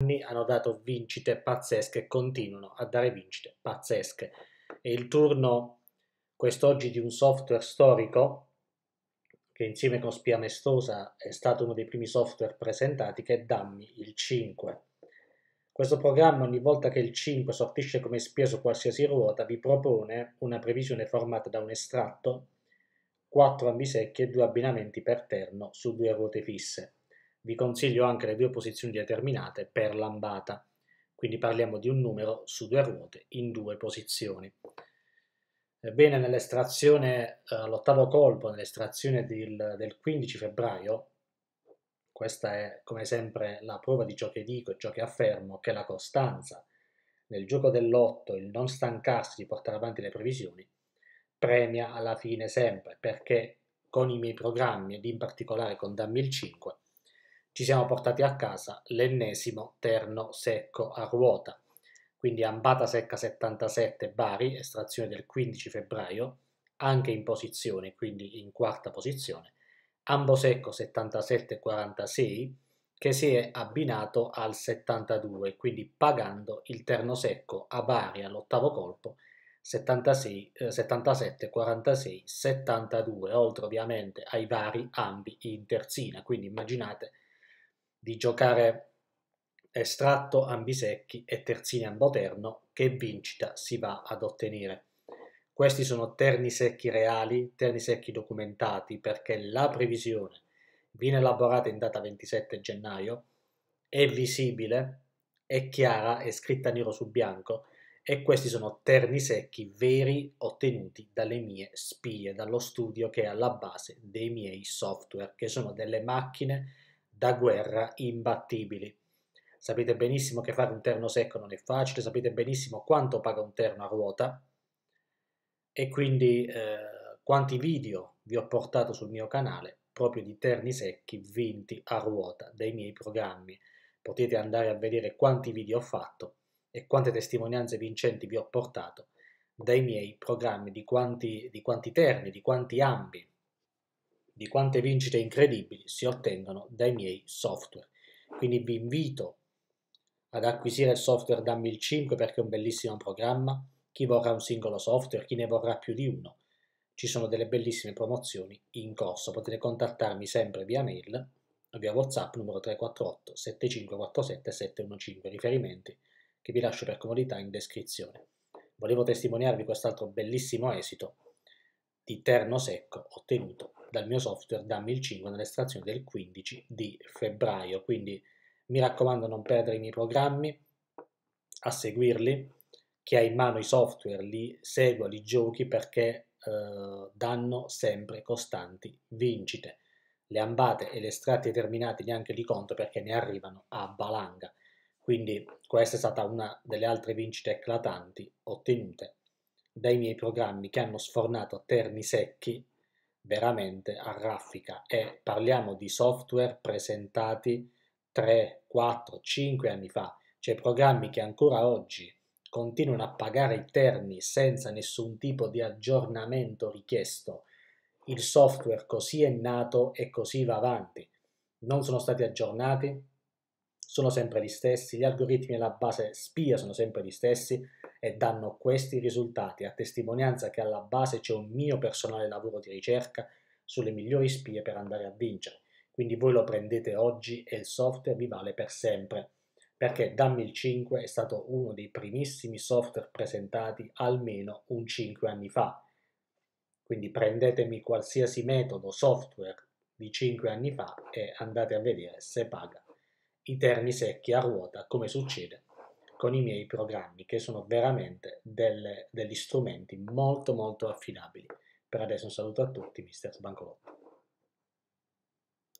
anni hanno dato vincite pazzesche e continuano a dare vincite pazzesche. È il turno quest'oggi di un software storico che insieme con Spia Mestosa è stato uno dei primi software presentati che è Dammi il 5. Questo programma ogni volta che il 5 sortisce come spia su qualsiasi ruota vi propone una previsione formata da un estratto, 4 ambi e 2 abbinamenti per terno su due ruote fisse. Vi consiglio anche le due posizioni determinate per lambata, quindi parliamo di un numero su due ruote in due posizioni. Ebbene, nell'estrazione, eh, l'ottavo colpo, nell'estrazione del, del 15 febbraio, questa è come sempre la prova di ciò che dico e ciò che affermo, che la costanza nel gioco dell'otto, il non stancarsi di portare avanti le previsioni, premia alla fine sempre, perché con i miei programmi, ed in particolare con Dammi il 5, ci siamo portati a casa l'ennesimo terno secco a ruota, quindi Ambata Secca 77 Bari, estrazione del 15 febbraio, anche in posizione, quindi in quarta posizione, ambo secco 77-46 che si è abbinato al 72, quindi pagando il terno secco a Bari all'ottavo colpo 76, 77, 46, 72, oltre ovviamente ai vari ambi in terzina, quindi immaginate di giocare estratto ambisecchi e terzini amboterno che vincita si va ad ottenere. Questi sono terni secchi reali, terni secchi documentati perché la previsione viene elaborata in data 27 gennaio, è visibile, è chiara, è scritta nero su bianco e questi sono terni secchi veri ottenuti dalle mie spie, dallo studio che è alla base dei miei software, che sono delle macchine da guerra imbattibili. Sapete benissimo che fare un terno secco non è facile, sapete benissimo quanto paga un terno a ruota e quindi eh, quanti video vi ho portato sul mio canale proprio di terni secchi vinti a ruota dai miei programmi. Potete andare a vedere quanti video ho fatto e quante testimonianze vincenti vi ho portato dai miei programmi, di quanti, di quanti terni, di quanti ambi di quante vincite incredibili si ottengono dai miei software. Quindi vi invito ad acquisire il software da 1005 perché è un bellissimo programma, chi vorrà un singolo software, chi ne vorrà più di uno. Ci sono delle bellissime promozioni in corso, potete contattarmi sempre via mail o via WhatsApp numero 348 7547 715, riferimenti che vi lascio per comodità in descrizione. Volevo testimoniarvi quest'altro bellissimo esito di terno secco ottenuto dal mio software dammi il 5 nell'estrazione del 15 di febbraio quindi mi raccomando non perdere i miei programmi a seguirli chi ha in mano i software li segua li giochi perché eh, danno sempre costanti vincite le ambate e le estratti determinate neanche li conto perché ne arrivano a valanga quindi questa è stata una delle altre vincite eclatanti ottenute dai miei programmi che hanno sfornato terni secchi veramente a raffica e parliamo di software presentati 3, 4, 5 anni fa, cioè programmi che ancora oggi continuano a pagare i terni senza nessun tipo di aggiornamento richiesto. Il software così è nato e così va avanti. Non sono stati aggiornati, sono sempre gli stessi, gli algoritmi alla base spia sono sempre gli stessi, e danno questi risultati, a testimonianza che alla base c'è un mio personale lavoro di ricerca sulle migliori spie per andare a vincere. Quindi voi lo prendete oggi e il software vi vale per sempre, perché Dammi il 5 è stato uno dei primissimi software presentati almeno un 5 anni fa. Quindi prendetemi qualsiasi metodo software di 5 anni fa e andate a vedere se paga i terni secchi a ruota come succede con i miei programmi che sono veramente delle, degli strumenti molto molto affidabili. Per adesso un saluto a tutti, Mr. Sbancolotto.